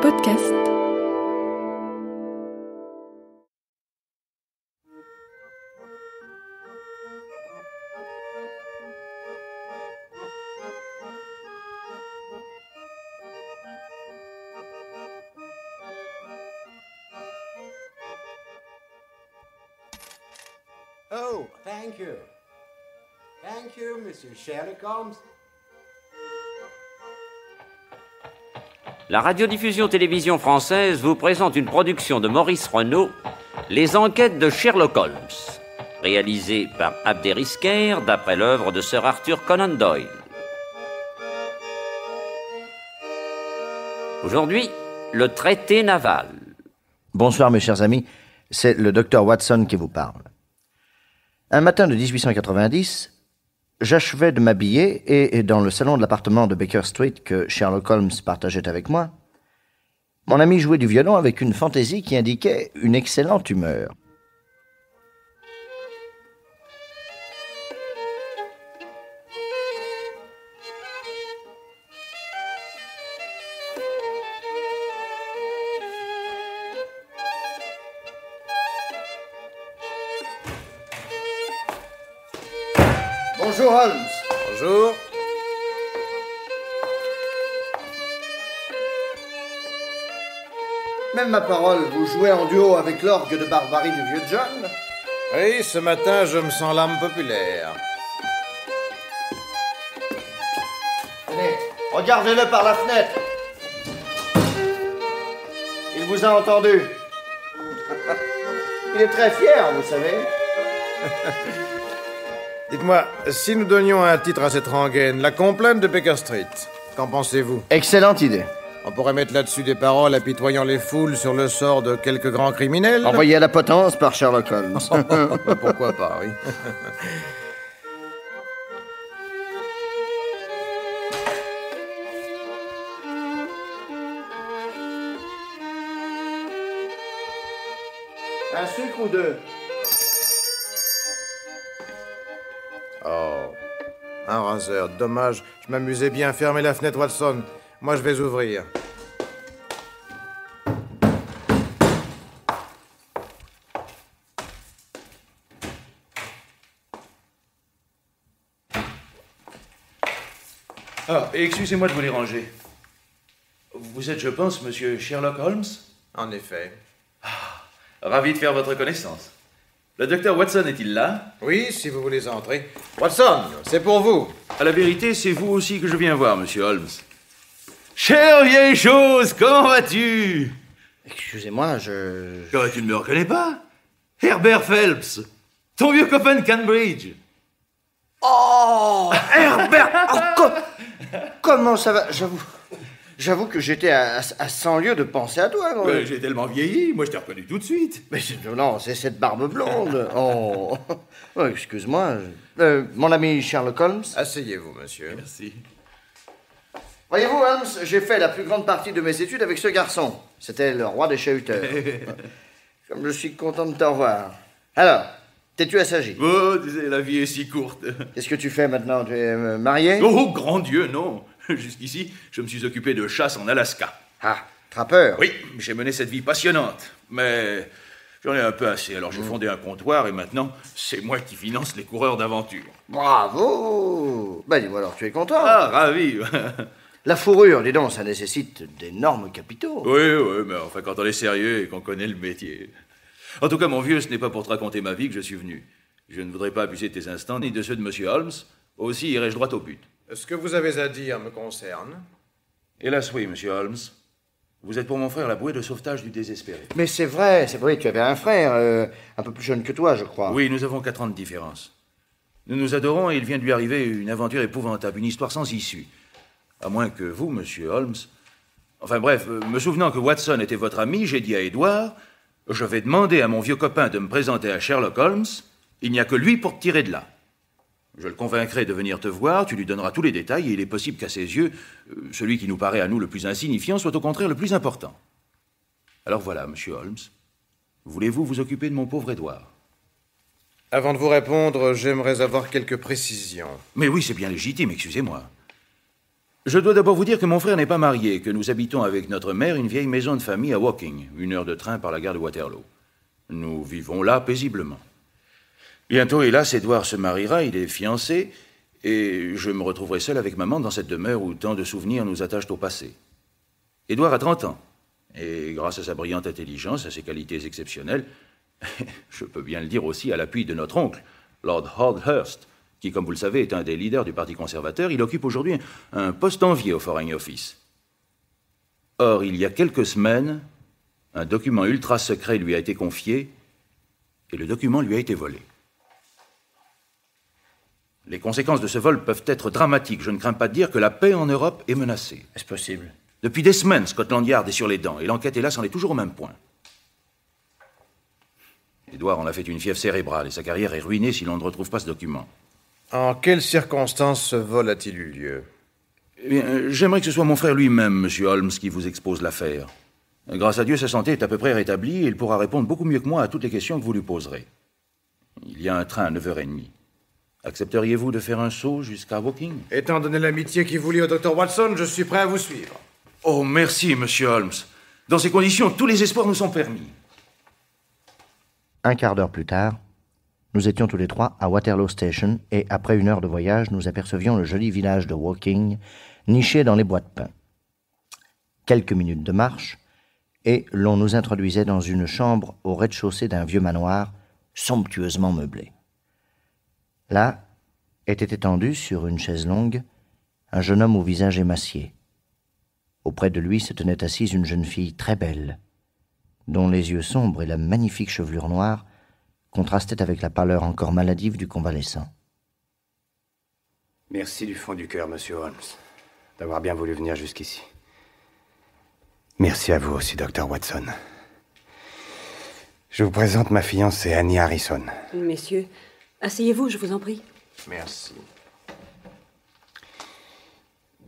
podcast. Oh, thank you. Thank you, Mr. Sherlock Holmes. La radiodiffusion télévision française vous présente une production de Maurice Renault, Les enquêtes de Sherlock Holmes, réalisée par Abderrisker d'après l'œuvre de Sir Arthur Conan Doyle. Aujourd'hui, le traité naval. Bonsoir mes chers amis, c'est le docteur Watson qui vous parle. Un matin de 1890, J'achevais de m'habiller et, dans le salon de l'appartement de Baker Street que Sherlock Holmes partageait avec moi, mon ami jouait du violon avec une fantaisie qui indiquait une excellente humeur. Bonjour Holmes. Bonjour. Même ma parole, vous jouez en duo avec l'orgue de barbarie du vieux John Oui, ce matin, je me sens l'âme populaire. Allez, regardez-le par la fenêtre. Il vous a entendu. Il est très fier, vous savez. Dites-moi, si nous donnions un titre à cette rengaine, La complainte de Baker Street, qu'en pensez-vous Excellente idée. On pourrait mettre là-dessus des paroles apitoyant les foules sur le sort de quelques grands criminels. Envoyé à la potence par Sherlock Holmes. Oh, oh, oh, pourquoi pas, oui. un sucre ou deux Oh. Un raseur, dommage. Je m'amusais bien. fermer la fenêtre, Watson. Moi, je vais ouvrir. Ah, excusez-moi de vous déranger. Vous êtes, je pense, monsieur Sherlock Holmes En effet. Ah, ravi de faire votre connaissance. Le docteur Watson est-il là Oui, si vous voulez entrer. Watson, c'est pour vous. À la vérité, c'est vous aussi que je viens voir, monsieur Holmes. Cher vieille chose, comment vas-tu Excusez-moi, je. tu ne me reconnais pas Herbert Phelps, ton vieux copain de Cambridge. Oh Herbert oh, Comment ça va J'avoue. J'avoue que j'étais à, à, 100 lieues de penser à toi. J'ai tellement vieilli, moi je t'ai reconnu tout de suite. Mais non, c'est cette barbe blonde. Oh, excuse-moi. Euh, mon ami Sherlock Holmes. Asseyez-vous, monsieur. Merci. Voyez-vous, Holmes, j'ai fait la plus grande partie de mes études avec ce garçon. C'était le roi des chahuteurs. Comme je suis content de te revoir. Alors, t'es-tu assagi Oh, disais la vie est si courte. Qu'est-ce que tu fais maintenant Tu es euh, marié Oh, grand Dieu, non Jusqu'ici, je me suis occupé de chasse en Alaska. Ah, trappeur Oui, j'ai mené cette vie passionnante. Mais j'en ai un peu assez, alors j'ai mm. fondé un comptoir et maintenant, c'est moi qui finance les coureurs d'aventure. Bravo Ben dis alors, tu es content Ah, ravi La fourrure, dis donc, ça nécessite d'énormes capitaux. Oui, oui, mais enfin, quand on est sérieux et qu'on connaît le métier. En tout cas, mon vieux, ce n'est pas pour te raconter ma vie que je suis venu. Je ne voudrais pas abuser de tes instants ni de ceux de M. Holmes. Aussi irai-je droit au but. Ce que vous avez à dire me concerne. Hélas, oui, monsieur Holmes. Vous êtes pour mon frère la bouée de sauvetage du désespéré. Mais c'est vrai, c'est vrai, tu avais un frère, euh, un peu plus jeune que toi, je crois. Oui, nous avons quatre ans de différence. Nous nous adorons et il vient de lui arriver une aventure épouvantable, une histoire sans issue. À moins que vous, monsieur Holmes. Enfin bref, euh, me souvenant que Watson était votre ami, j'ai dit à Edward, Je vais demander à mon vieux copain de me présenter à Sherlock Holmes. Il n'y a que lui pour tirer de là. Je le convaincrai de venir te voir, tu lui donneras tous les détails, et il est possible qu'à ses yeux, euh, celui qui nous paraît à nous le plus insignifiant soit au contraire le plus important. Alors voilà, monsieur Holmes. Voulez-vous vous occuper de mon pauvre Edouard Avant de vous répondre, j'aimerais avoir quelques précisions. Mais oui, c'est bien légitime, excusez-moi. Je dois d'abord vous dire que mon frère n'est pas marié, que nous habitons avec notre mère une vieille maison de famille à Woking, une heure de train par la gare de Waterloo. Nous vivons là paisiblement. Bientôt, hélas, Édouard se mariera, il est fiancé, et je me retrouverai seul avec maman dans cette demeure où tant de souvenirs nous attachent au passé. Édouard a 30 ans, et grâce à sa brillante intelligence, à ses qualités exceptionnelles, je peux bien le dire aussi à l'appui de notre oncle, Lord Holdhurst, qui, comme vous le savez, est un des leaders du Parti conservateur, il occupe aujourd'hui un poste envié au Foreign Office. Or, il y a quelques semaines, un document ultra secret lui a été confié, et le document lui a été volé. Les conséquences de ce vol peuvent être dramatiques. Je ne crains pas de dire que la paix en Europe est menacée. Est-ce possible Depuis des semaines, Scotland Yard est sur les dents, et l'enquête, est là sans est toujours au même point. Edouard en a fait une fièvre cérébrale, et sa carrière est ruinée si l'on ne retrouve pas ce document. En quelles circonstances ce vol a-t-il eu lieu eh euh, J'aimerais que ce soit mon frère lui-même, Monsieur Holmes, qui vous expose l'affaire. Grâce à Dieu, sa santé est à peu près rétablie et il pourra répondre beaucoup mieux que moi à toutes les questions que vous lui poserez. Il y a un train à 9h30. Accepteriez-vous de faire un saut jusqu'à Woking Étant donné l'amitié qui vous au docteur Watson, je suis prêt à vous suivre. Oh, merci, monsieur Holmes. Dans ces conditions, tous les espoirs nous sont permis. Un quart d'heure plus tard, nous étions tous les trois à Waterloo Station et, après une heure de voyage, nous apercevions le joli village de Woking, niché dans les bois de pain. Quelques minutes de marche, et l'on nous introduisait dans une chambre au rez-de-chaussée d'un vieux manoir somptueusement meublé. Là, était étendu sur une chaise longue un jeune homme au visage émacié. Auprès de lui se tenait assise une jeune fille très belle, dont les yeux sombres et la magnifique chevelure noire contrastaient avec la pâleur encore maladive du convalescent. Merci du fond du cœur, monsieur Holmes, d'avoir bien voulu venir jusqu'ici. Merci à vous aussi, docteur Watson. Je vous présente ma fiancée Annie Harrison. Messieurs, Asseyez-vous, je vous en prie. Merci.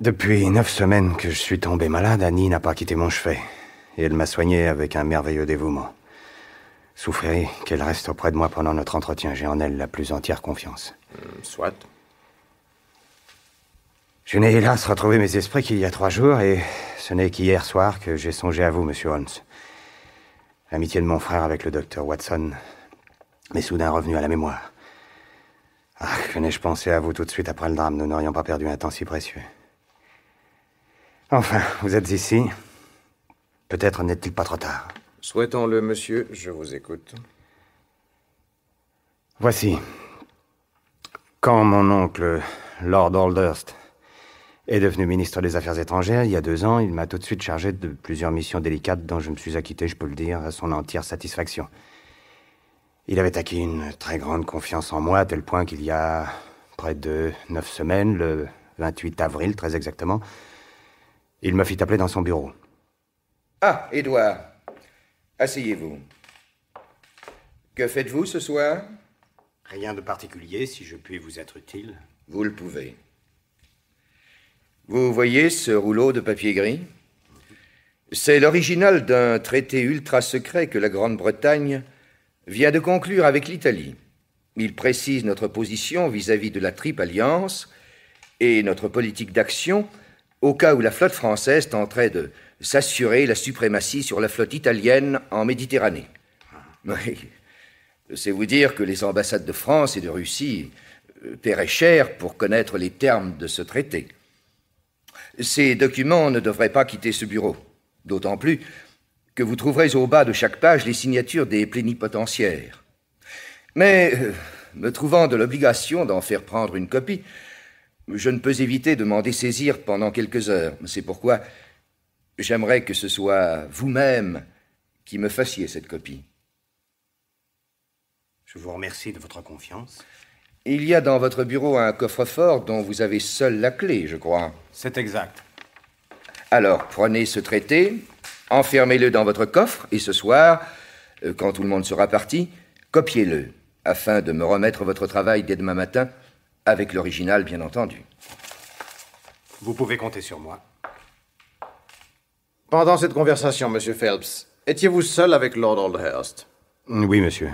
Depuis neuf semaines que je suis tombé malade, Annie n'a pas quitté mon chevet. Et elle m'a soigné avec un merveilleux dévouement. Souffrez qu'elle reste auprès de moi pendant notre entretien. J'ai en elle la plus entière confiance. Hmm, soit. Je n'ai hélas retrouvé mes esprits qu'il y a trois jours, et ce n'est qu'hier soir que j'ai songé à vous, monsieur Holmes. L'amitié de mon frère avec le docteur Watson m'est soudain revenue à la mémoire. Ah, que n'ai-je pensé à vous tout de suite après le drame Nous n'aurions pas perdu un temps si précieux. Enfin, vous êtes ici. Peut-être n'est-il pas trop tard. Souhaitons-le, monsieur, je vous écoute. Voici. Quand mon oncle, Lord Aldhurst, est devenu ministre des Affaires étrangères il y a deux ans, il m'a tout de suite chargé de plusieurs missions délicates dont je me suis acquitté, je peux le dire, à son entière satisfaction. Il avait acquis une très grande confiance en moi, à tel point qu'il y a près de neuf semaines, le 28 avril très exactement, il me fit appeler dans son bureau. Ah, Édouard, asseyez-vous. Que faites-vous ce soir Rien de particulier, si je puis vous être utile. Vous le pouvez. Vous voyez ce rouleau de papier gris C'est l'original d'un traité ultra secret que la Grande-Bretagne vient de conclure avec l'Italie. Il précise notre position vis-à-vis de la Triple Alliance et notre politique d'action au cas où la flotte française tenterait de s'assurer la suprématie sur la flotte italienne en Méditerranée. Oui, c'est vous dire que les ambassades de France et de Russie euh, paieraient cher pour connaître les termes de ce traité. Ces documents ne devraient pas quitter ce bureau, d'autant plus que vous trouverez au bas de chaque page les signatures des plénipotentiaires. Mais, euh, me trouvant de l'obligation d'en faire prendre une copie, je ne peux éviter de m'en dessaisir pendant quelques heures. C'est pourquoi j'aimerais que ce soit vous-même qui me fassiez cette copie. Je vous remercie de votre confiance. Il y a dans votre bureau un coffre-fort dont vous avez seul la clé, je crois. C'est exact. Alors, prenez ce traité, enfermez-le dans votre coffre, et ce soir, euh, quand tout le monde sera parti, copiez-le, afin de me remettre votre travail dès demain matin, avec l'original, bien entendu. Vous pouvez compter sur moi. Pendant cette conversation, Monsieur Phelps, étiez-vous seul avec Lord Oldhurst mm, Oui, monsieur.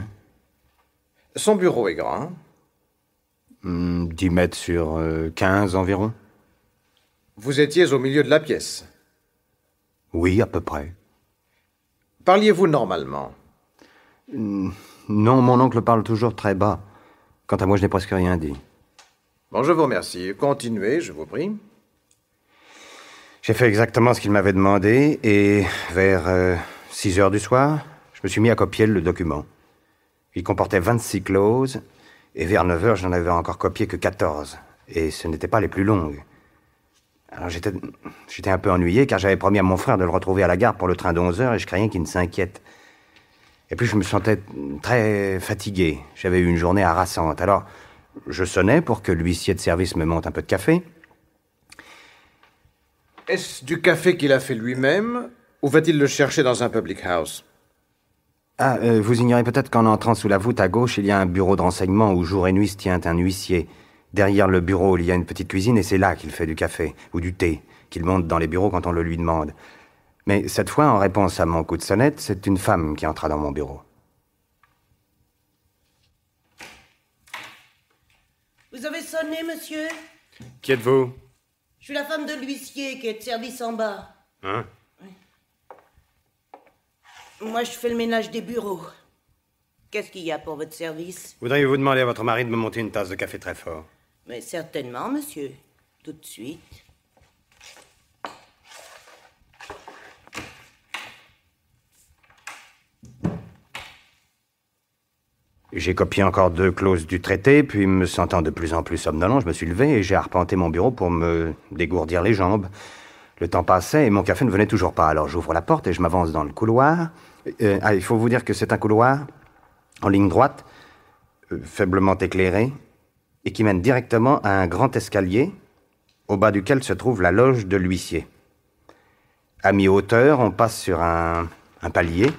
Son bureau est grand. Hein? Mm, dix 10 mètres sur 15 euh, environ. Vous étiez au milieu de la pièce. Oui, à peu près. Parliez-vous normalement Non, mon oncle parle toujours très bas. Quant à moi, je n'ai presque rien dit. Bon, je vous remercie. Continuez, je vous prie. J'ai fait exactement ce qu'il m'avait demandé et vers euh, six 6 heures du soir, je me suis mis à copier le document. Il comportait 26 clauses et vers 9 heures, j'en avais encore copié que 14. Et ce n'étaient pas les plus longues. Alors j'étais, un peu ennuyé car j'avais promis à mon frère de le retrouver à la gare pour le train de 11 heures et je craignais qu'il ne s'inquiète. Et puis je me sentais très fatigué. J'avais eu une journée harassante. Alors je sonnais pour que l'huissier de service me monte un peu de café. Est-ce du café qu'il a fait lui-même ou va-t-il le chercher dans un public house Ah, euh, vous ignorez peut-être qu'en entrant sous la voûte à gauche, il y a un bureau de renseignement où jour et nuit se tient un huissier. Derrière le bureau, il y a une petite cuisine et c'est là qu'il fait du café ou du thé, qu'il monte dans les bureaux quand on le lui demande. Mais cette fois, en réponse à mon coup de sonnette, c'est une femme qui entra dans mon bureau. Vous avez sonné, monsieur Qui êtes-vous Je suis la femme de l'huissier qui est de service en bas. Hein oui. Moi, je fais le ménage des bureaux. Qu'est-ce qu'il y a pour votre service Voudriez-vous demander à votre mari de me monter une tasse de café très fort mais certainement, monsieur. Tout de suite. J'ai copié encore deux clauses du traité, puis me sentant de plus en plus somnolent, je me suis levé et j'ai arpenté mon bureau pour me dégourdir les jambes. Le temps passait et mon café ne venait toujours pas, alors j'ouvre la porte et je m'avance dans le couloir. Euh, ah, il faut vous dire que c'est un couloir en ligne droite, euh, faiblement éclairé, et qui mène directement à un grand escalier, au bas duquel se trouve la loge de l'huissier. À mi-hauteur, on passe sur un, un, palier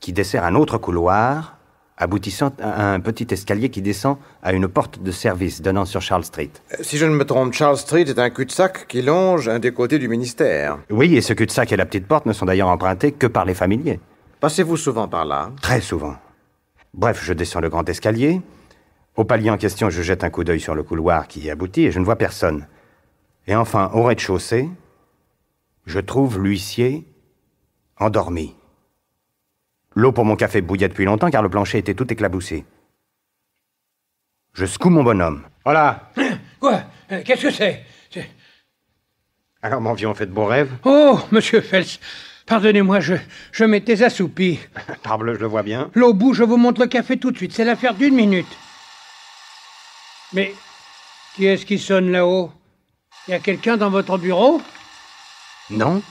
qui dessert un autre couloir, aboutissant à un petit escalier qui descend à une porte de service donnant sur Charles Street. Euh, si je ne me trompe, Charles Street est un cul-de-sac qui longe un des côtés du ministère. Oui, et ce cul-de-sac et la petite porte ne sont d'ailleurs empruntés que par les familiers. Passez-vous souvent par là Très souvent. Bref, je descends le grand escalier, au palier en question, je jette un coup d'œil sur le couloir qui y aboutit et je ne vois personne. Et enfin, au rez-de-chaussée, je trouve l'huissier endormi. L'eau pour mon café bouillait depuis longtemps car le plancher était tout éclaboussé. Je secoue mon bonhomme. Voilà Quoi euh, Qu'est-ce que c'est Alors, mon vieux, on fait de beaux rêves Oh, monsieur Fels, pardonnez-moi, je, je m'étais assoupi. Parbleu, je le vois bien. L'eau bout, je vous montre le café tout de suite, c'est l'affaire d'une minute. Mais qui est-ce qui sonne là-haut Il y a quelqu'un dans votre bureau Non.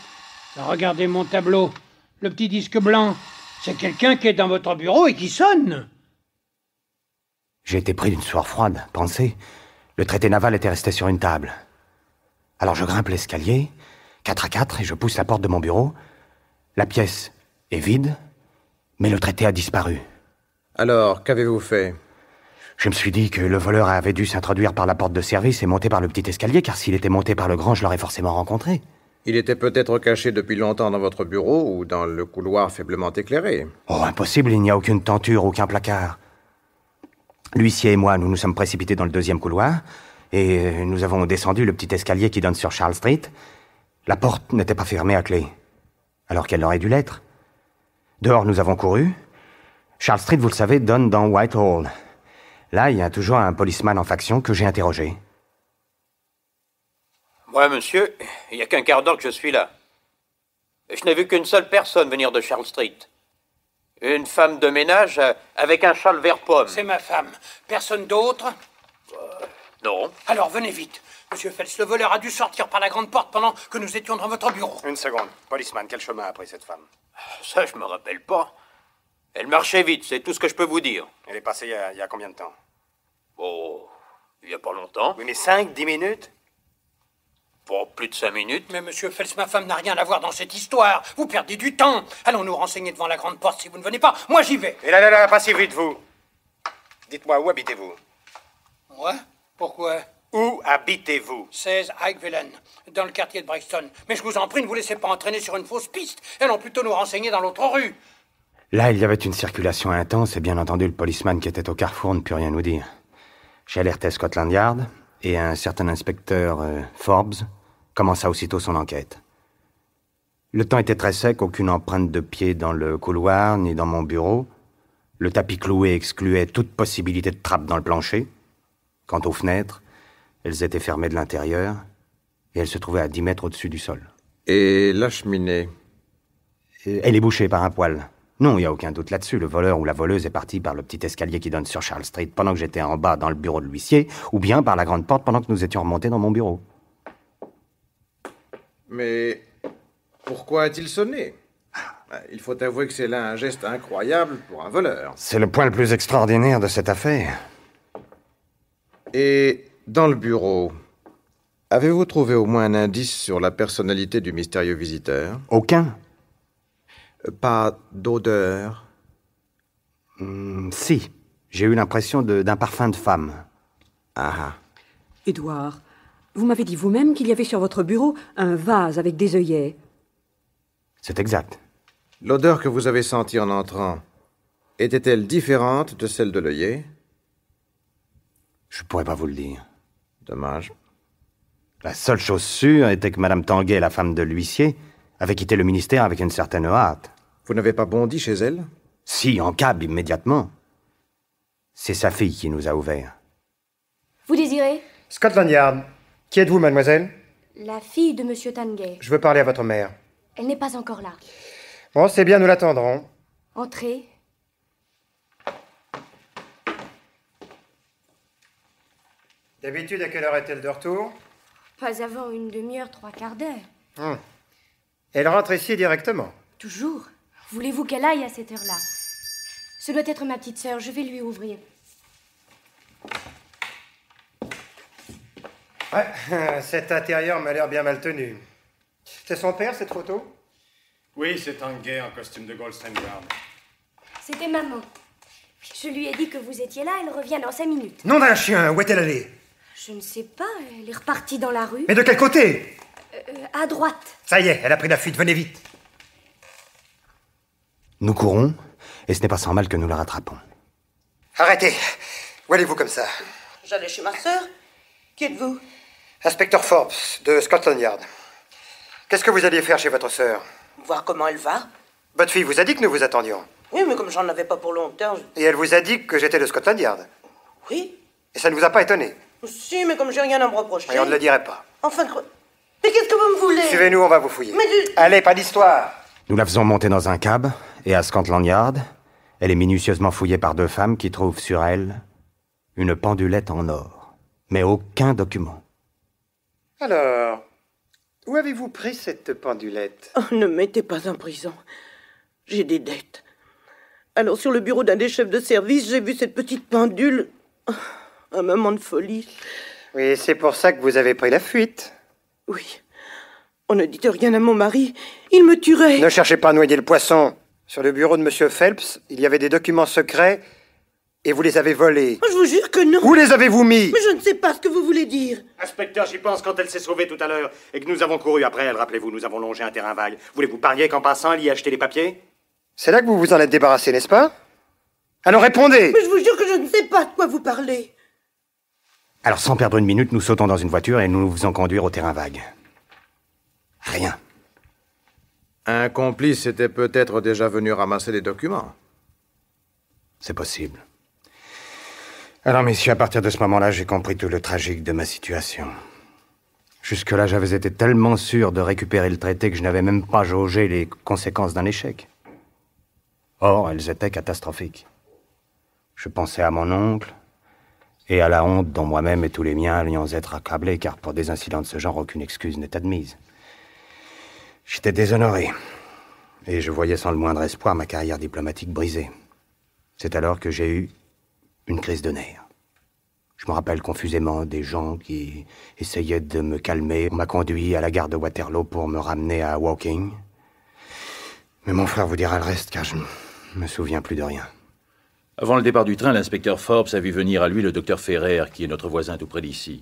Ben, regardez mon tableau, le petit disque blanc. C'est quelqu'un qui est dans votre bureau et qui sonne. J'ai été pris d'une soirée froide, pensez. Le traité naval était resté sur une table. Alors je grimpe l'escalier, quatre à quatre, et je pousse la porte de mon bureau. La pièce est vide, mais le traité a disparu. Alors, qu'avez-vous fait je me suis dit que le voleur avait dû s'introduire par la porte de service et monter par le petit escalier, car s'il était monté par le grand, je l'aurais forcément rencontré. Il était peut-être caché depuis longtemps dans votre bureau ou dans le couloir faiblement éclairé. Oh, impossible, il n'y a aucune tenture, aucun placard. L'huissier et moi, nous nous sommes précipités dans le deuxième couloir, et euh, nous avons descendu le petit escalier qui donne sur Charles Street. La porte n'était pas fermée à clé, alors qu'elle aurait dû l'être. Dehors, nous avons couru. Charles Street, vous le savez, donne dans Whitehall. Là, il y a toujours un policeman en faction que j'ai interrogé. Moi, monsieur, il n'y a qu'un quart d'heure que je suis là. Je n'ai vu qu'une seule personne venir de Charles Street. Une femme de ménage euh, avec un châle vert pomme. C'est ma femme. Personne d'autre euh, Non. Alors venez vite. Monsieur Fels, le voleur a dû sortir par la grande porte pendant que nous étions dans votre bureau. Une seconde. Policeman, quel chemin a pris cette femme Ça, je me rappelle pas. Elle marchait vite, c'est tout ce que je peux vous dire. Elle est passée il y a, combien de temps Oh, il n'y a pas longtemps. Oui, mais 5, 10 minutes Pour plus de 5 minutes. Mais monsieur Fels, ma femme n'a rien à voir dans cette histoire. Vous perdez du temps. Allons nous renseigner devant la grande porte si vous ne venez pas. Moi, j'y vais. Et là, là, là, pas si vite, vous. Dites-moi, où habitez-vous Moi Pourquoi où habitez-vous 16 Highvillen, dans le quartier de Brixton. Mais je vous en prie, ne vous laissez pas entraîner sur une fausse piste. Allons plutôt nous renseigner dans l'autre rue. Là, il y avait une circulation intense et bien entendu, le policeman qui était au carrefour ne put rien nous dire. J'ai Scotland Yard et un certain inspecteur euh, Forbes commença aussitôt son enquête. Le temps était très sec, aucune empreinte de pied dans le couloir ni dans mon bureau. Le tapis cloué excluait toute possibilité de trappe dans le plancher. Quant aux fenêtres, elles étaient fermées de l'intérieur et elles se trouvaient à 10 mètres au-dessus du sol. Et la cheminée euh, Elle est bouchée par un poêle. Non, il n'y a aucun doute là-dessus. Le voleur ou la voleuse est parti par le petit escalier qui donne sur Charles Street pendant que j'étais en bas dans le bureau de l'huissier, ou bien par la grande porte pendant que nous étions remontés dans mon bureau. Mais pourquoi a-t-il sonné ah, Il faut avouer que c'est là un geste incroyable pour un voleur. C'est le point le plus extraordinaire de cette affaire. Et dans le bureau, avez-vous trouvé au moins un indice sur la personnalité du mystérieux visiteur Aucun. Pas d'odeur hmm, Si, j'ai eu l'impression d'un parfum de femme. Ah, ah. Édouard, vous m'avez dit vous-même qu'il y avait sur votre bureau un vase avec des œillets. C'est exact. L'odeur que vous avez sentie en entrant était-elle différente de celle de l'œillet Je pourrais pas vous le dire. Dommage. La seule chose sûre était que Madame Tanguay, la femme de l'huissier, avait quitté le ministère avec une certaine hâte. Vous n'avez pas bondi chez elle Si, en cab, immédiatement. C'est sa fille qui nous a ouvert. Vous désirez Scotland Yard. Qui êtes-vous, mademoiselle La fille de Monsieur Tangay. Je veux parler à votre mère. Elle n'est pas encore là. Bon, c'est bien, nous l'attendrons. Entrez. D'habitude, à quelle heure est-elle de retour Pas avant une demi-heure, trois quarts d'heure. Hum. Elle rentre ici directement. Toujours Voulez-vous qu'elle aille à cette heure-là Ce doit être ma petite sœur, je vais lui ouvrir. Ouais, cet intérieur m'a l'air bien mal tenu. C'est son père, cette photo Oui, c'est un gay en costume de Goldstein Guard. C'était maman. Je lui ai dit que vous étiez là, elle revient dans cinq minutes. Non, d'un chien, où est-elle allée Je ne sais pas, elle est repartie dans la rue. Mais de quel côté euh, à droite. Ça y est, elle a pris la fuite, venez vite. Nous courons, et ce n'est pas sans mal que nous la rattrapons. Arrêtez Où allez-vous comme ça J'allais chez ma sœur. Qui êtes-vous Inspecteur Forbes, de Scotland Yard. Qu'est-ce que vous alliez faire chez votre sœur Voir comment elle va. Votre fille vous a dit que nous vous attendions. Oui, mais comme j'en avais pas pour longtemps. Et elle vous a dit que j'étais de Scotland Yard Oui. Et ça ne vous a pas étonné Si, mais comme j'ai rien à me reprocher. Et on ne le dirait pas. Enfin, mais qu'est-ce que vous me voulez Suivez-nous, on va vous fouiller. Allez, pas d'histoire Nous la faisons monter dans un cab, et à Scotland Yard, elle est minutieusement fouillée par deux femmes qui trouvent sur elle une pendulette en or, mais aucun document. Alors, où avez-vous pris cette pendulette oh, Ne mettez pas en prison. J'ai des dettes. Alors, sur le bureau d'un des chefs de service, j'ai vu cette petite pendule. Ah, un moment de folie. Oui, c'est pour ça que vous avez pris la fuite. Oui. On oh, ne dit rien à mon mari. Il me tuerait. Ne cherchez pas à noyer le poisson. Sur le bureau de M. Phelps, il y avait des documents secrets et vous les avez volés. Oh, je vous jure que non. Où les avez-vous mis Mais je ne sais pas ce que vous voulez dire. Inspecteur, j'y pense quand elle s'est sauvée tout à l'heure et que nous avons couru après elle. Rappelez-vous, nous avons longé un terrain vague. Voulez-vous parier qu'en passant, elle y a acheté les papiers C'est là que vous vous en êtes débarrassé, n'est-ce pas Alors répondez Mais je vous jure que je ne sais pas de quoi vous parlez. Alors sans perdre une minute, nous sautons dans une voiture et nous nous faisons conduire au terrain vague. Rien. Un complice était peut-être déjà venu ramasser les documents. C'est possible. Alors, messieurs, à partir de ce moment-là, j'ai compris tout le tragique de ma situation. Jusque-là, j'avais été tellement sûr de récupérer le traité que je n'avais même pas jaugé les conséquences d'un échec. Or, elles étaient catastrophiques. Je pensais à mon oncle, et à la honte dont moi-même et tous les miens allions être accablés, car pour des incidents de ce genre, aucune excuse n'est admise. J'étais déshonoré, et je voyais sans le moindre espoir ma carrière diplomatique brisée. C'est alors que j'ai eu une crise de nerfs. Je me rappelle confusément des gens qui essayaient de me calmer. On m'a conduit à la gare de Waterloo pour me ramener à Woking. Mais mon frère vous dira le reste car je ne me souviens plus de rien. Avant le départ du train, l'inspecteur Forbes a vu venir à lui le docteur Ferrer, qui est notre voisin tout près d'ici.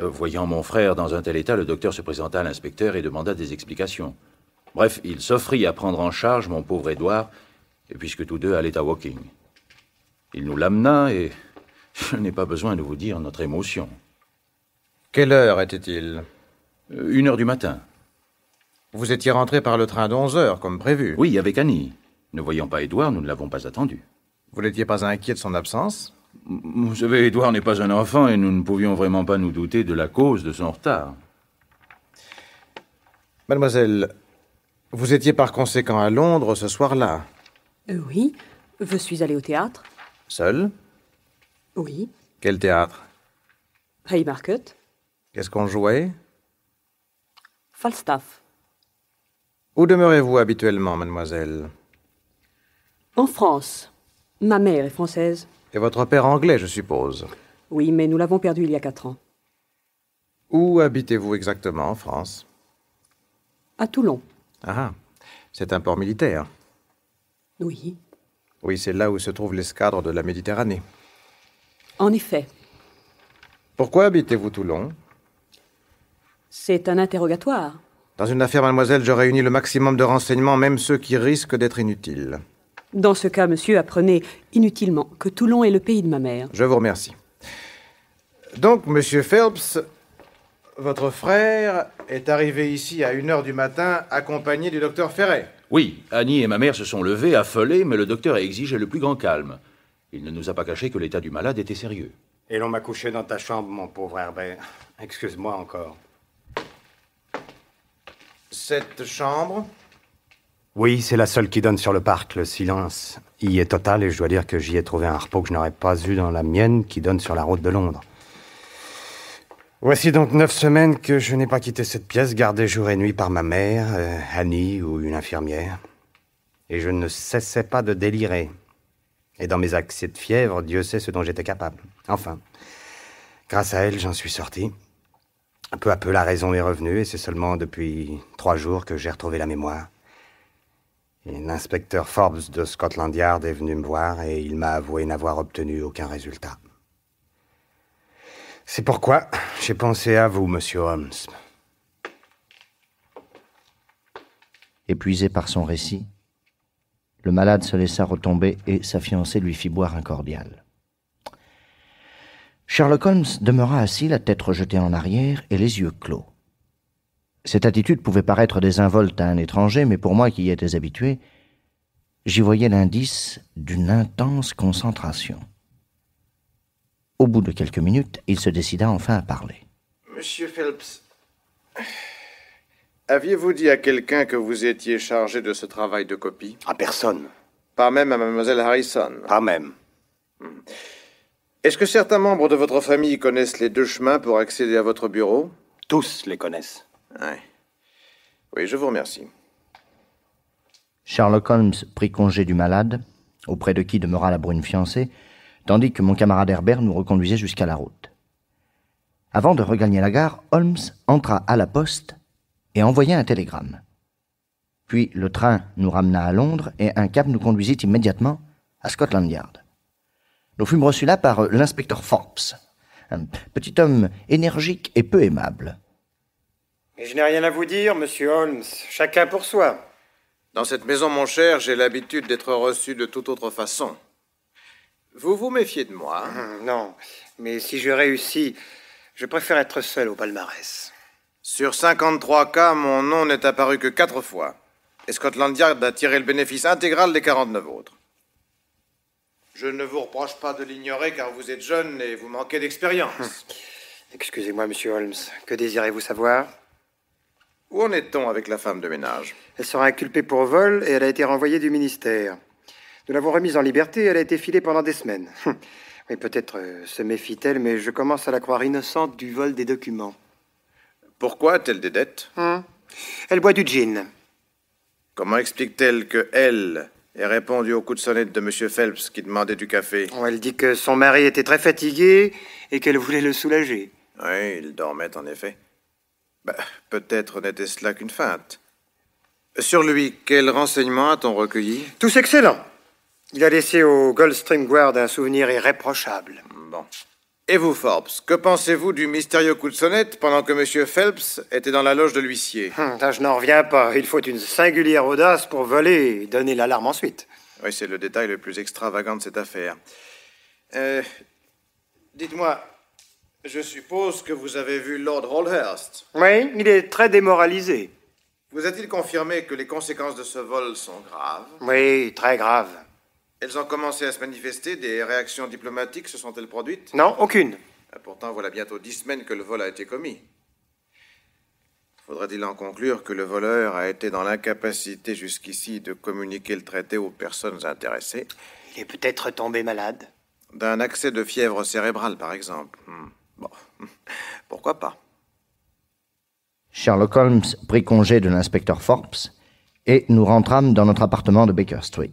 Euh, voyant mon frère dans un tel état, le docteur se présenta à l'inspecteur et demanda des explications. Bref, il s'offrit à prendre en charge mon pauvre Édouard, puisque tous deux allaient à Woking. Il nous l'amena et je n'ai pas besoin de vous dire notre émotion. Quelle heure était-il euh, Une heure du matin. Vous étiez rentré par le train à 11 heures, comme prévu. Oui, avec Annie. Ne voyant pas Edouard, nous ne l'avons pas attendu. Vous n'étiez pas inquiet de son absence Vous savez, Edouard n'est pas un enfant et nous ne pouvions vraiment pas nous douter de la cause de son retard. Mademoiselle, vous étiez par conséquent à Londres ce soir-là euh, Oui, je suis allée au théâtre. Seule Oui. Quel théâtre Haymarket. Qu'est-ce qu'on jouait Falstaff. Où demeurez-vous habituellement, mademoiselle En France. Ma mère est française. Et votre père anglais, je suppose. Oui, mais nous l'avons perdu il y a quatre ans. Où habitez-vous exactement en France À Toulon. Ah, c'est un port militaire. Oui. Oui, c'est là où se trouve l'escadre de la Méditerranée. En effet. Pourquoi habitez-vous Toulon C'est un interrogatoire. Dans une affaire, mademoiselle, je réunis le maximum de renseignements, même ceux qui risquent d'être inutiles. Dans ce cas, monsieur, apprenez inutilement que Toulon est le pays de ma mère. Je vous remercie. Donc, monsieur Phelps, votre frère est arrivé ici à 1h du matin accompagné du docteur Ferret. Oui, Annie et ma mère se sont levées, affolées, mais le docteur a exigé le plus grand calme. Il ne nous a pas caché que l'état du malade était sérieux. Et l'on m'a couché dans ta chambre, mon pauvre Herbert. Excuse-moi encore. Cette chambre oui, c'est la seule qui donne sur le parc. Le silence y est total et je dois dire que j'y ai trouvé un repos que je n'aurais pas eu dans la mienne qui donne sur la route de Londres. Voici donc neuf semaines que je n'ai pas quitté cette pièce, gardée jour et nuit par ma mère, euh, Annie ou une infirmière. Et je ne cessais pas de délirer. Et dans mes accès de fièvre, Dieu sait ce dont j'étais capable. Enfin, grâce à elle, j'en suis sorti. Peu à peu, la raison est revenue et c'est seulement depuis trois jours que j'ai retrouvé la mémoire. L'inspecteur Forbes de Scotland Yard est venu me voir et il m'a avoué n'avoir obtenu aucun résultat. C'est pourquoi j'ai pensé à vous, monsieur Holmes. Épuisé par son récit, le malade se laissa retomber et sa fiancée lui fit boire un cordial. Sherlock Holmes demeura assis, la tête rejetée en arrière et les yeux clos. Cette attitude pouvait paraître désinvolte à un étranger, mais pour moi qui y étais habitué, j'y voyais l'indice d'une intense concentration. Au bout de quelques minutes, il se décida enfin à parler. Monsieur Phelps, aviez-vous dit à quelqu'un que vous étiez chargé de ce travail de copie À personne. Pas même à mademoiselle Harrison Pas même. Hmm. Est-ce que certains membres de votre famille connaissent les deux chemins pour accéder à votre bureau Tous les connaissent. Oui, je vous remercie. Sherlock Holmes prit congé du malade, auprès de qui demeura la brune fiancée, tandis que mon camarade Herbert nous reconduisait jusqu'à la route. Avant de regagner la gare, Holmes entra à la poste et envoya un télégramme. Puis le train nous ramena à Londres et un cab nous conduisit immédiatement à Scotland Yard. Nous fûmes reçus là par l'inspecteur Forbes, un petit homme énergique et peu aimable, mais je n'ai rien à vous dire, monsieur Holmes. Chacun pour soi. Dans cette maison, mon cher, j'ai l'habitude d'être reçu de toute autre façon. Vous vous méfiez de moi hein hum, Non, mais si je réussis, je préfère être seul au palmarès. Sur 53 cas, mon nom n'est apparu que quatre fois. Et Scotland Yard a tiré le bénéfice intégral des 49 autres. Je ne vous reproche pas de l'ignorer car vous êtes jeune et vous manquez d'expérience. Hum. Excusez-moi, monsieur Holmes. Que désirez-vous savoir où en est-on avec la femme de ménage Elle sera inculpée pour vol et elle a été renvoyée du ministère. Nous l'avons remise en liberté et elle a été filée pendant des semaines. Mais peut-être euh, se méfie-t-elle, mais je commence à la croire innocente du vol des documents. Pourquoi a-t-elle des dettes hmm Elle boit du gin. Comment explique-t-elle que elle ait répondu au coup de sonnette de M. Phelps qui demandait du café oh, Elle dit que son mari était très fatigué et qu'elle voulait le soulager. Oui, il dormait en effet. Bah, peut-être n'était-ce là qu'une feinte. Sur lui, quels renseignements a-t-on recueilli Tous excellents. Il a laissé au Goldstream Guard un souvenir irréprochable. Bon. Et vous, Forbes, que pensez-vous du mystérieux coup de sonnette pendant que M. Phelps était dans la loge de l'huissier hum, Je n'en reviens pas. Il faut une singulière audace pour voler et donner l'alarme ensuite. Oui, c'est le détail le plus extravagant de cette affaire. Euh, dites-moi, je suppose que vous avez vu Lord Holhurst. Oui, il est très démoralisé. Vous a-t-il confirmé que les conséquences de ce vol sont graves Oui, très graves. Elles ont commencé à se manifester, des réactions diplomatiques se sont-elles produites Non, aucune. Ah, pourtant, voilà bientôt dix semaines que le vol a été commis. Faudrait-il en conclure que le voleur a été dans l'incapacité jusqu'ici de communiquer le traité aux personnes intéressées Il est peut-être tombé malade. D'un accès de fièvre cérébrale, par exemple. Hmm. pourquoi pas Sherlock Holmes prit congé de l'inspecteur Forbes et nous rentrâmes dans notre appartement de Baker Street.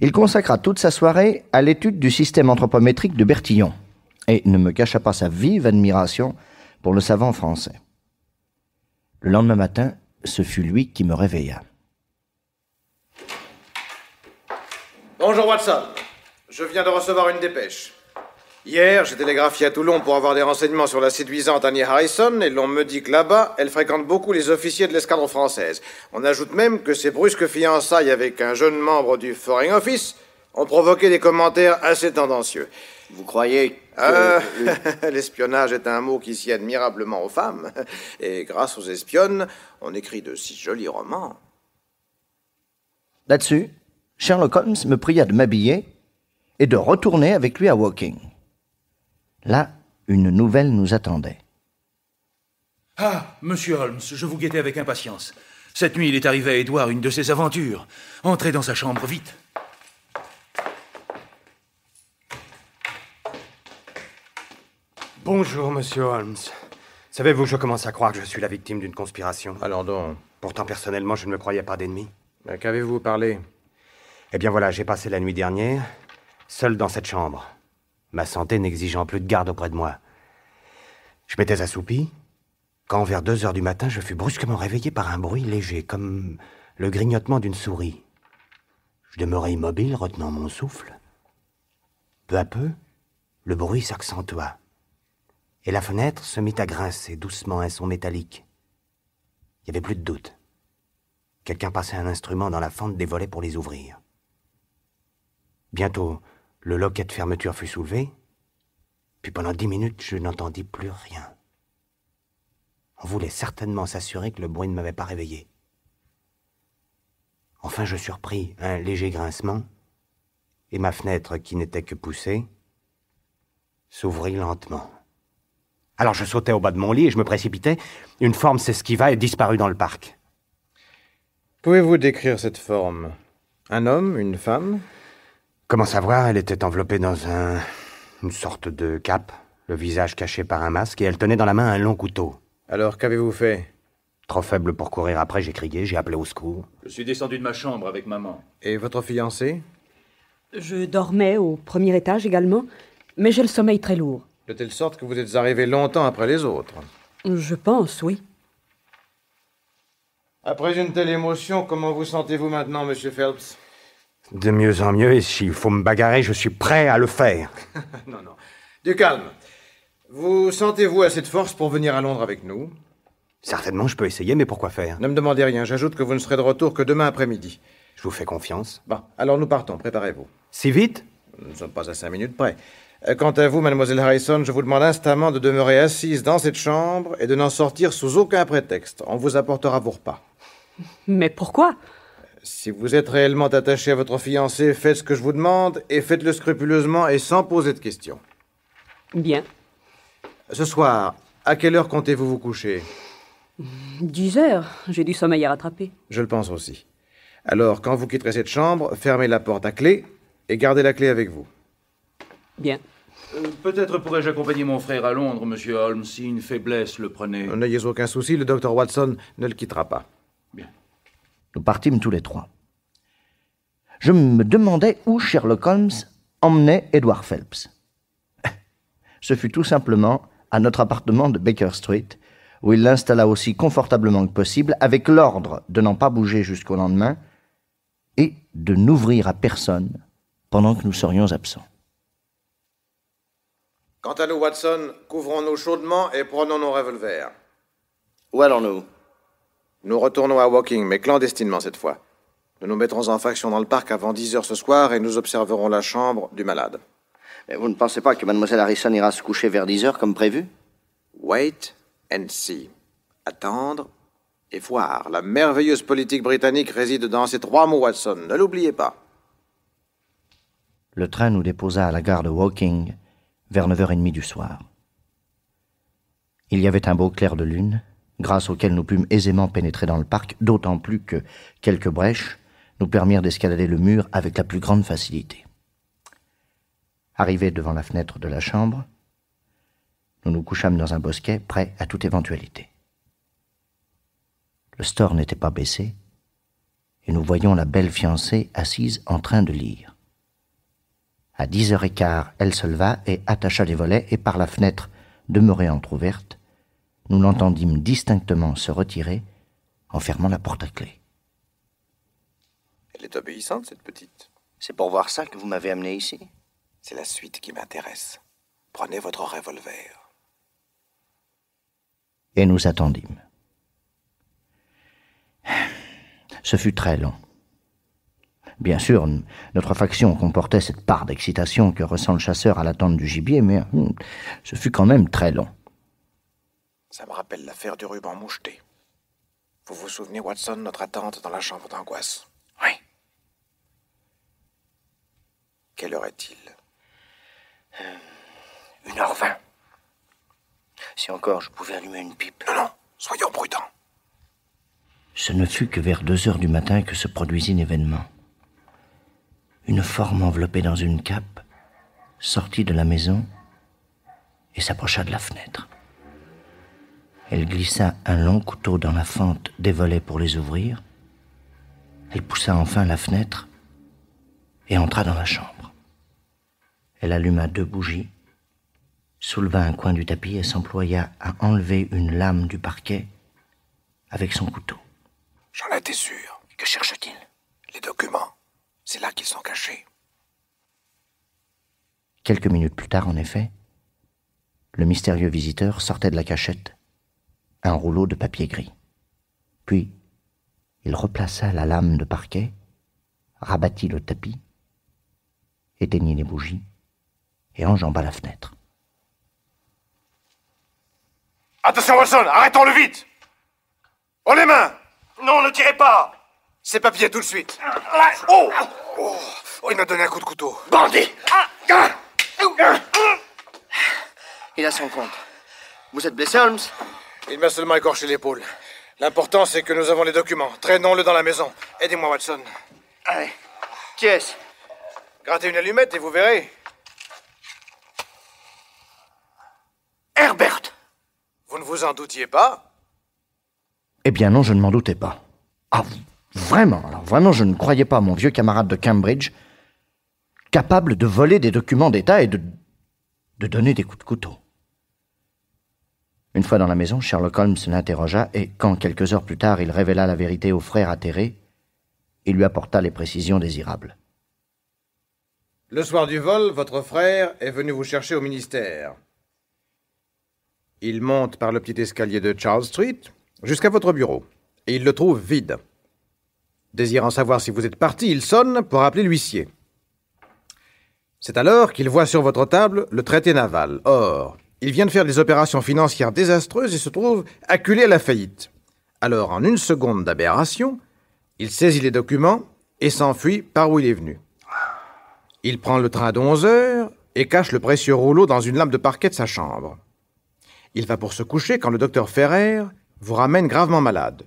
Il consacra toute sa soirée à l'étude du système anthropométrique de Bertillon et ne me cacha pas sa vive admiration pour le savant français. Le lendemain matin, ce fut lui qui me réveilla. Bonjour Watson, je viens de recevoir une dépêche. Hier, j'ai télégraphié à Toulon pour avoir des renseignements sur la séduisante Annie Harrison et l'on me dit que là-bas, elle fréquente beaucoup les officiers de l'escadron française. On ajoute même que ses brusques fiançailles avec un jeune membre du Foreign Office ont provoqué des commentaires assez tendancieux. Vous croyez que... Ah, l'espionnage est un mot qui sied admirablement aux femmes. Et grâce aux espionnes, on écrit de si jolis romans. Là-dessus, Sherlock Holmes me pria de m'habiller et de retourner avec lui à Woking. Là, une nouvelle nous attendait. Ah, monsieur Holmes, je vous guettais avec impatience. Cette nuit, il est arrivé à Édouard une de ses aventures. Entrez dans sa chambre, vite. Bonjour, monsieur Holmes. Savez-vous, je commence à croire que je suis la victime d'une conspiration. Alors donc Pourtant, personnellement, je ne me croyais pas d'ennemi. Qu'avez-vous parlé Eh bien voilà, j'ai passé la nuit dernière, seul dans cette chambre ma santé n'exigeant plus de garde auprès de moi. Je m'étais assoupi, quand vers deux heures du matin je fus brusquement réveillé par un bruit léger, comme le grignotement d'une souris. Je demeurai immobile, retenant mon souffle. Peu à peu, le bruit s'accentua, et la fenêtre se mit à grincer doucement un son métallique. Il n'y avait plus de doute. Quelqu'un passait un instrument dans la fente des volets pour les ouvrir. Bientôt, le loquet de fermeture fut soulevé, puis pendant dix minutes, je n'entendis plus rien. On voulait certainement s'assurer que le bruit ne m'avait pas réveillé. Enfin, je surpris un léger grincement, et ma fenêtre, qui n'était que poussée, s'ouvrit lentement. Alors je sautai au bas de mon lit et je me précipitais. Une forme s'esquiva et disparut dans le parc. Pouvez-vous décrire cette forme Un homme Une femme Comment savoir, elle était enveloppée dans un. une sorte de cape, le visage caché par un masque, et elle tenait dans la main un long couteau. Alors, qu'avez-vous fait Trop faible pour courir après, j'ai crié, j'ai appelé au secours. Je suis descendu de ma chambre avec maman. Et votre fiancée Je dormais au premier étage également, mais j'ai le sommeil très lourd. De telle sorte que vous êtes arrivé longtemps après les autres. Je pense, oui. Après une telle émotion, comment vous sentez-vous maintenant, monsieur Phelps de mieux en mieux, et s'il faut me bagarrer, je suis prêt à le faire. non, non. Du calme. Vous sentez-vous assez de force pour venir à Londres avec nous Certainement, je peux essayer, mais pourquoi faire Ne me demandez rien. J'ajoute que vous ne serez de retour que demain après-midi. Je vous fais confiance. Bon, alors nous partons. Préparez-vous. Si vite Nous ne sommes pas à cinq minutes près. Euh, quant à vous, mademoiselle Harrison, je vous demande instamment de demeurer assise dans cette chambre et de n'en sortir sous aucun prétexte. On vous apportera vos repas. Mais pourquoi si vous êtes réellement attaché à votre fiancé, faites ce que je vous demande et faites-le scrupuleusement et sans poser de questions. Bien. Ce soir, à quelle heure comptez-vous vous coucher Dix heures. J'ai du sommeil à rattraper. Je le pense aussi. Alors, quand vous quitterez cette chambre, fermez la porte à clé et gardez la clé avec vous. Bien. Euh, peut-être pourrais-je accompagner mon frère à Londres, monsieur Holmes, si une faiblesse le prenait. Euh, n'ayez aucun souci, le docteur Watson ne le quittera pas. Nous partîmes tous les trois. Je me demandais où Sherlock Holmes emmenait Edward Phelps. Ce fut tout simplement à notre appartement de Baker Street, où il l'installa aussi confortablement que possible, avec l'ordre de n'en pas bouger jusqu'au lendemain et de n'ouvrir à personne pendant que nous serions absents. Quant à nous, Watson, couvrons-nous chaudement et prenons nos revolvers. Où allons-nous nous retournons à Woking, mais clandestinement cette fois. Nous nous mettrons en faction dans le parc avant 10 heures ce soir et nous observerons la chambre du malade. Mais vous ne pensez pas que Mademoiselle Harrison ira se coucher vers 10 heures comme prévu Wait and see. Attendre et voir. La merveilleuse politique britannique réside dans ces trois mots, Watson. Ne l'oubliez pas. Le train nous déposa à la gare de Woking vers 9h30 du soir. Il y avait un beau clair de lune grâce auquel nous pûmes aisément pénétrer dans le parc, d'autant plus que quelques brèches nous permirent d'escalader le mur avec la plus grande facilité. Arrivés devant la fenêtre de la chambre, nous nous couchâmes dans un bosquet, prêt à toute éventualité. Le store n'était pas baissé, et nous voyions la belle fiancée assise en train de lire. À dix heures et quart, elle se leva et attacha les volets, et par la fenêtre demeurée entr'ouverte, nous l'entendîmes distinctement se retirer en fermant la porte à clé. Elle est obéissante, cette petite. C'est pour voir ça que vous m'avez amené ici C'est la suite qui m'intéresse. Prenez votre revolver. Et nous attendîmes. Ce fut très long. Bien sûr, notre faction comportait cette part d'excitation que ressent le chasseur à l'attente du gibier, mais hmm, ce fut quand même très long. Ça me rappelle l'affaire du ruban moucheté. Vous vous souvenez, Watson, notre attente dans la chambre d'angoisse Oui. Quelle heure est-il euh, Une heure vingt. Si encore je pouvais allumer une pipe. Non, non, soyons prudents. Ce ne fut que vers deux heures du matin que se produisit l'événement. Une forme enveloppée dans une cape sortit de la maison et s'approcha de la fenêtre. Elle glissa un long couteau dans la fente des volets pour les ouvrir. Elle poussa enfin la fenêtre et entra dans la chambre. Elle alluma deux bougies, souleva un coin du tapis et s'employa à enlever une lame du parquet avec son couteau. J'en étais sûr. Que cherche-t-il Les documents. C'est là qu'ils sont cachés. Quelques minutes plus tard, en effet, le mystérieux visiteur sortait de la cachette un rouleau de papier gris. Puis, il replaça la lame de parquet, rabattit le tapis, éteignit les bougies et enjamba la fenêtre. Attention, Wilson. arrêtons-le vite Oh les mains Non, ne tirez pas C'est papier tout de suite oh, oh, oh Il m'a donné un coup de couteau Bandit ah. Il a son compte. Vous êtes blessé, Holmes il m'a seulement écorché l'épaule. L'important, c'est que nous avons les documents. Traînons-le dans la maison. Aidez-moi, Watson. Allez. Qui est-ce Grattez une allumette et vous verrez. Herbert Vous ne vous en doutiez pas Eh bien non, je ne m'en doutais pas. Ah, vraiment, alors vraiment, je ne croyais pas à mon vieux camarade de Cambridge capable de voler des documents d'État et de, de donner des coups de couteau. Une fois dans la maison, Sherlock Holmes l'interrogea et, quand quelques heures plus tard il révéla la vérité au frère atterré, il lui apporta les précisions désirables. Le soir du vol, votre frère est venu vous chercher au ministère. Il monte par le petit escalier de Charles Street jusqu'à votre bureau, et il le trouve vide. Désirant savoir si vous êtes parti, il sonne pour appeler l'huissier. C'est alors qu'il voit sur votre table le traité naval. Or, il vient de faire des opérations financières désastreuses et se trouve acculé à la faillite. Alors, en une seconde d'aberration, il saisit les documents et s'enfuit par où il est venu. Il prend le train de 11 heures et cache le précieux rouleau dans une lame de parquet de sa chambre. Il va pour se coucher quand le docteur Ferrer vous ramène gravement malade.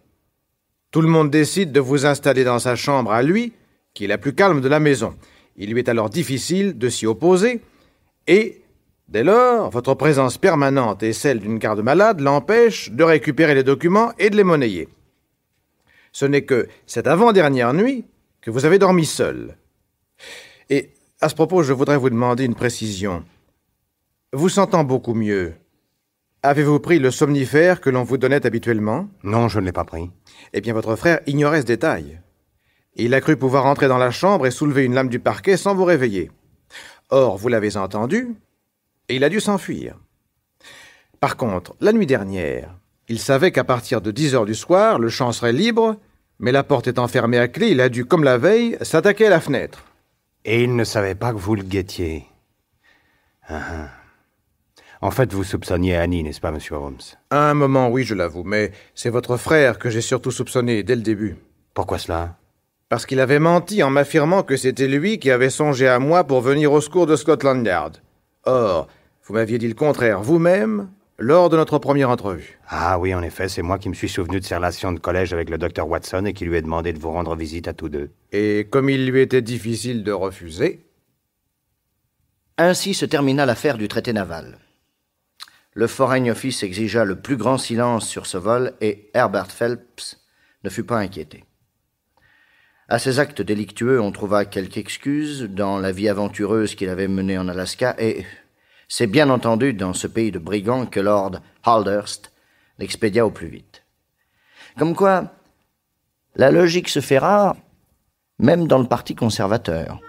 Tout le monde décide de vous installer dans sa chambre à lui, qui est la plus calme de la maison. Il lui est alors difficile de s'y opposer, et Dès lors, votre présence permanente et celle d'une garde malade l'empêchent de récupérer les documents et de les monnayer. Ce n'est que cette avant-dernière nuit que vous avez dormi seul. Et à ce propos, je voudrais vous demander une précision. Vous sentant beaucoup mieux, avez-vous pris le somnifère que l'on vous donnait habituellement Non, je ne l'ai pas pris. Eh bien, votre frère ignorait ce détail. Il a cru pouvoir entrer dans la chambre et soulever une lame du parquet sans vous réveiller. Or, vous l'avez entendu, et il a dû s'enfuir. Par contre, la nuit dernière, il savait qu'à partir de 10 heures du soir, le champ serait libre, mais la porte étant fermée à clé, il a dû, comme la veille, s'attaquer à la fenêtre. Et il ne savait pas que vous le guettiez. Ah, ah. En fait, vous soupçonniez Annie, n'est-ce pas, monsieur Holmes À un moment, oui, je l'avoue, mais c'est votre frère que j'ai surtout soupçonné dès le début. Pourquoi cela Parce qu'il avait menti en m'affirmant que c'était lui qui avait songé à moi pour venir au secours de Scotland Yard. Or, vous m'aviez dit le contraire, vous-même, lors de notre première entrevue. Ah oui, en effet, c'est moi qui me suis souvenu de ces relations de collège avec le docteur Watson et qui lui ai demandé de vous rendre visite à tous deux. Et comme il lui était difficile de refuser. Ainsi se termina l'affaire du traité naval. Le Foreign Office exigea le plus grand silence sur ce vol et Herbert Phelps ne fut pas inquiété. À ses actes délictueux, on trouva quelques excuses dans la vie aventureuse qu'il avait menée en Alaska et c'est bien entendu dans ce pays de brigands que Lord Halderst l'expédia au plus vite. Comme quoi, la logique se fait rare, même dans le Parti conservateur.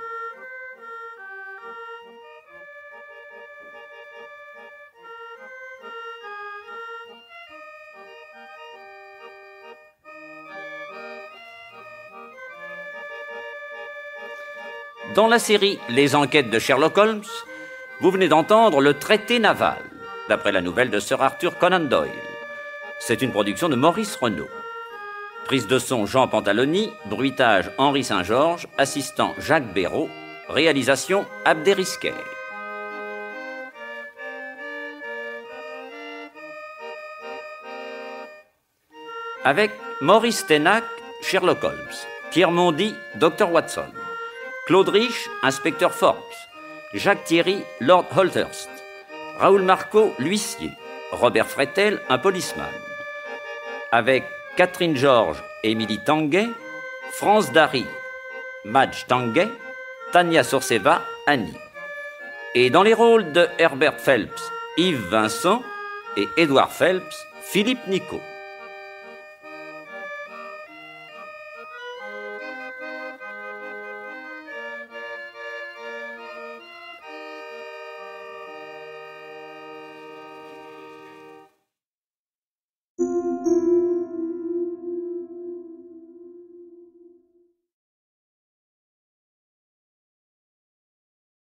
Dans la série Les enquêtes de Sherlock Holmes, vous venez d'entendre le traité naval, d'après la nouvelle de Sir Arthur Conan Doyle. C'est une production de Maurice Renaud. Prise de son Jean Pantaloni, bruitage Henri Saint-Georges, assistant Jacques Béraud, réalisation Abderisquet. Avec Maurice Tenac, Sherlock Holmes, Pierre Mondy, Dr Watson, Claude Rich, inspecteur Forbes, Jacques Thierry, Lord Holthurst, Raoul Marco, l'huissier, Robert Fretel, un policeman, avec Catherine Georges, Émilie Tanguay, France Darry, Madge Tanguay, Tania Sorseva, Annie. Et dans les rôles de Herbert Phelps, Yves Vincent et Edouard Phelps, Philippe Nicot.